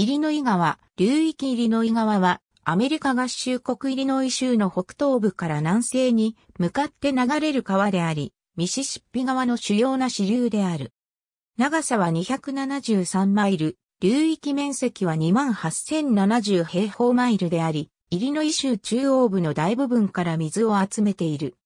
イリノイ川、流域イリノイ川は、アメリカ合衆国イリノイ州の北東部から南西に向かって流れる川であり、ミシシッピ川の主要な支流である。長さは273マイル、流域面積は28,070平方マイルであり、イリノイ州中央部の大部分から水を集めている。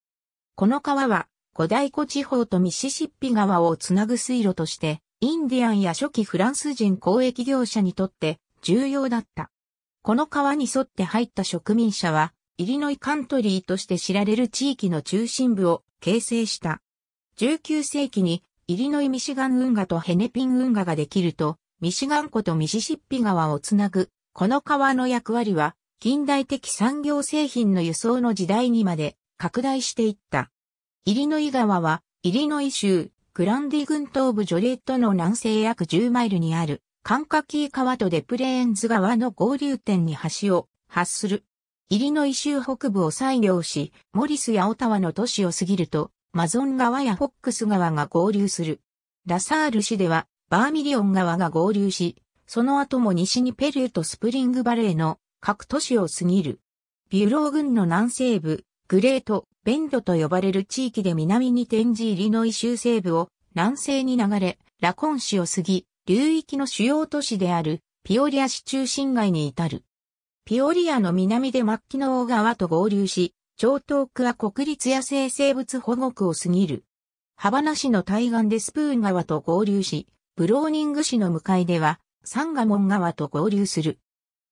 この川は、五大湖地方とミシシッピ川をつなぐ水路として、インディアンや初期フランス人交易業者にとって重要だった。この川に沿って入った植民者は、イリノイカントリーとして知られる地域の中心部を形成した。19世紀にイリノイミシガン運河とヘネピン運河ができると、ミシガン湖とミシシッピ川をつなぐ、この川の役割は、近代的産業製品の輸送の時代にまで拡大していった。イリノイ川は、イリノイ州グランディ群東部ジョレットの南西約10マイルにある、カンカキー川とデプレーンズ川の合流点に橋を発する。イリノイ州北部を採用し、モリスやオタワの都市を過ぎると、マゾン川やフォックス川が合流する。ラサール市では、バーミリオン川が合流し、その後も西にペルーとスプリングバレーの各都市を過ぎる。ビュロー郡の南西部、グレートベンドと呼ばれる地域で南に展示イリノイ州西部を南西に流れ、ラコン市を過ぎ、流域の主要都市であるピオリア市中心街に至る。ピオリアの南で末期の大川と合流し、超東区は国立野生生物保護区を過ぎる。ハバナ市の対岸でスプーン川と合流し、ブローニング市の向かいでは、サンガモン川と合流する。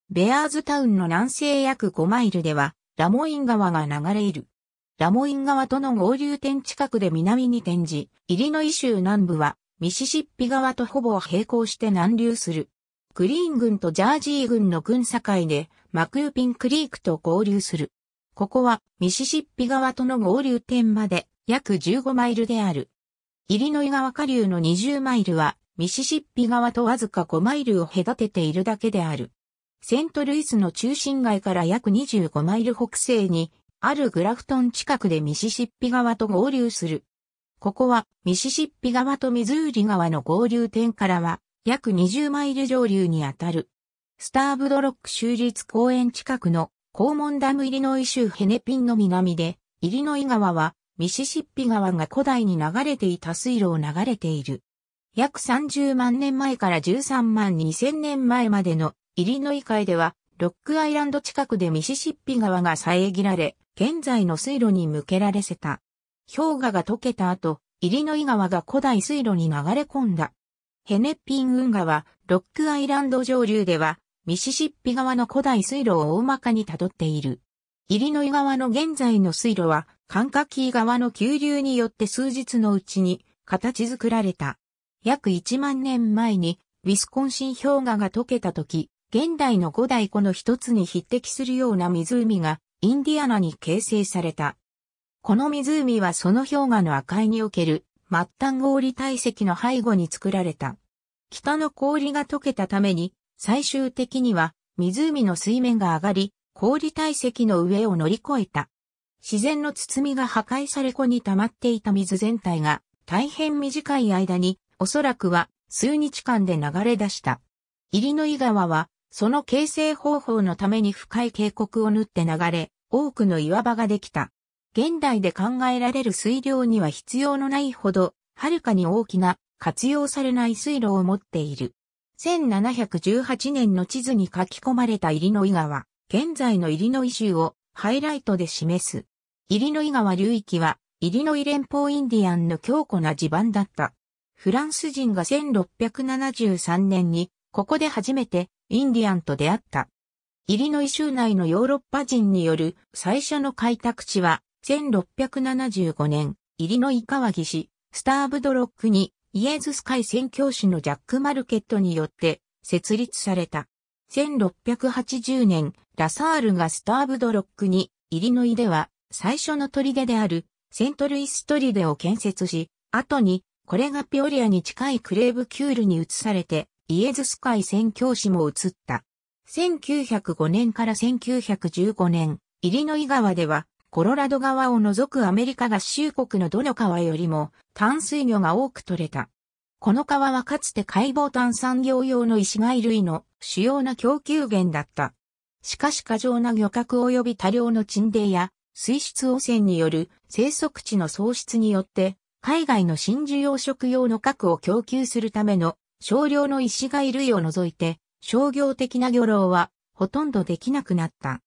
ベアーズタウンの南西約5マイルでは、ラモイン川が流れる。ラモイン川との合流点近くで南に転じ、イリノイ州南部はミシシッピ川とほぼ並行して南流する。クリーン軍とジャージー軍の軍境でマクーピンクリークと合流する。ここはミシシッピ川との合流点まで約15マイルである。イリノイ川下流の20マイルはミシシッピ川とわずか5マイルを隔てているだけである。セントルイスの中心街から約25マイル北西にあるグラフトン近くでミシシッピ川と合流する。ここはミシシッピ川とミズーリ川の合流点からは約20マイル上流にあたる。スターブドロック州立公園近くのコーモンダムイリノイ州ヘネピンの南で、イリノイ川はミシシッピ川が古代に流れていた水路を流れている。約30万年前から13万2000年前までのイリノイ海では、ロックアイランド近くでミシシッピ川が遮られ、現在の水路に向けられせた。氷河が溶けた後、イリノイ川が古代水路に流れ込んだ。ヘネッピン運河は、ロックアイランド上流では、ミシシッピ川の古代水路を大まかにたどっている。イリノイ川の現在の水路は、カンカキー川の急流によって数日のうちに形作られた。約1万年前に、ウィスコンシン氷河が溶けた時、現代の五代湖の一つに匹敵するような湖がインディアナに形成された。この湖はその氷河の赤いにおける末端氷体積の背後に作られた。北の氷が溶けたために、最終的には湖の水面が上がり、氷体積の上を乗り越えた。自然の包みが破壊され湖に溜まっていた水全体が大変短い間におそらくは数日間で流れ出した。イリノイ川はその形成方法のために深い渓谷を縫って流れ、多くの岩場ができた。現代で考えられる水量には必要のないほど、はるかに大きな活用されない水路を持っている。1718年の地図に書き込まれたイリノイ川、現在のイリノイ州をハイライトで示す。イリノイ川流域は、イリノイ連邦インディアンの強固な地盤だった。フランス人が1673年に、ここで初めてインディアンと出会った。イリノイ州内のヨーロッパ人による最初の開拓地は、1675年、イリノイ川岸、スターブドロックに、イエズス会宣教師のジャック・マルケットによって設立された。1680年、ラサールがスターブドロックに、イリノイでは最初の砦であるセントルイストリデを建設し、後にこれがピオリアに近いクレーブキュールに移されてイエズス会宣教師も移った。1905年から1915年、イリノイ川では、コロラド川を除くアメリカ合衆国のどの川よりも淡水魚が多く取れた。この川はかつて解剖炭産業用の石貝類の主要な供給源だった。しかし過剰な漁獲及び多量の沈泥や水質汚染による生息地の喪失によって、海外の新需養食用の核を供給するための少量の石貝類を除いて、商業的な漁労は、ほとんどできなくなった。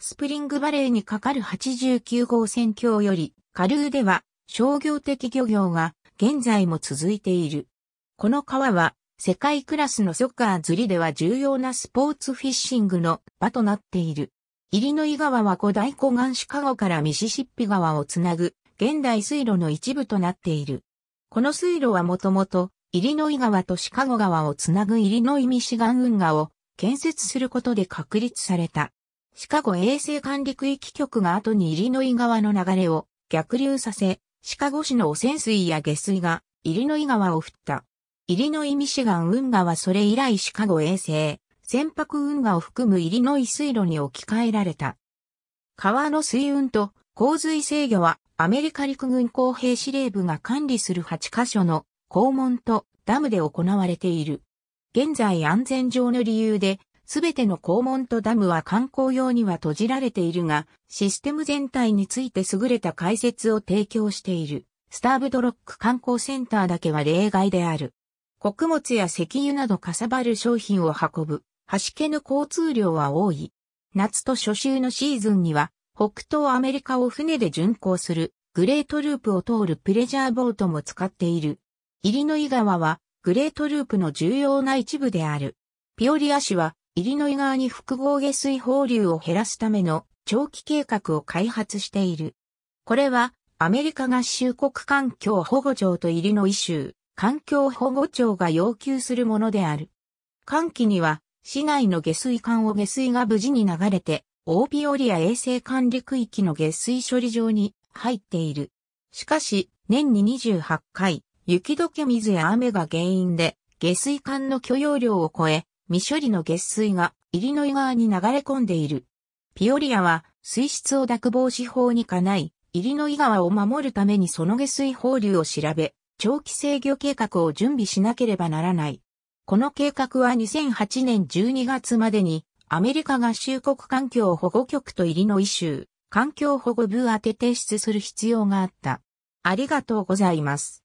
スプリングバレーにかかる89号線橋より、下流では商業的漁業が現在も続いている。この川は世界クラスのソッカー釣りでは重要なスポーツフィッシングの場となっている。イリノイ川は五大湖岸シカゴからミシシッピ川をつなぐ現代水路の一部となっている。この水路はもともとイリノイ川とシカゴ川をつなぐイリノイ・ミシガン運河を建設することで確立された。シカゴ衛生管理区域局が後にイリノイ川の流れを逆流させ、シカゴ市の汚染水や下水がイリノイ川を降った。イリノイ・ミシガン運河はそれ以来シカゴ衛生、船舶運河を含むイリノイ水路に置き換えられた。川の水運と洪水制御はアメリカ陸軍工兵司令部が管理する8カ所の校門とダムで行われている。現在安全上の理由で、すべての校門とダムは観光用には閉じられているが、システム全体について優れた解説を提供している。スターブドロック観光センターだけは例外である。穀物や石油などかさばる商品を運ぶ、橋家の交通量は多い。夏と初秋のシーズンには、北東アメリカを船で巡航する、グレートループを通るプレジャーボートも使っている。イリノイ川は、グレートループの重要な一部である。ピオリア市は、イリノイ川に複合下水放流を減らすための長期計画を開発している。これは、アメリカ合衆国環境保護庁とイリノイ州、環境保護庁が要求するものである。寒気には、市内の下水管を下水が無事に流れて、オーピオリア衛生管理区域の下水処理場に入っている。しかし、年に28回、雪解け水や雨が原因で、下水管の許容量を超え、未処理の下水がイリノイ川に流れ込んでいる。ピオリアは水質を濁防止法にかない、イリノイ川を守るためにその下水放流を調べ、長期制御計画を準備しなければならない。この計画は2008年12月までに、アメリカ合衆国環境保護局とイリノイ州、環境保護部宛て提出する必要があった。ありがとうございます。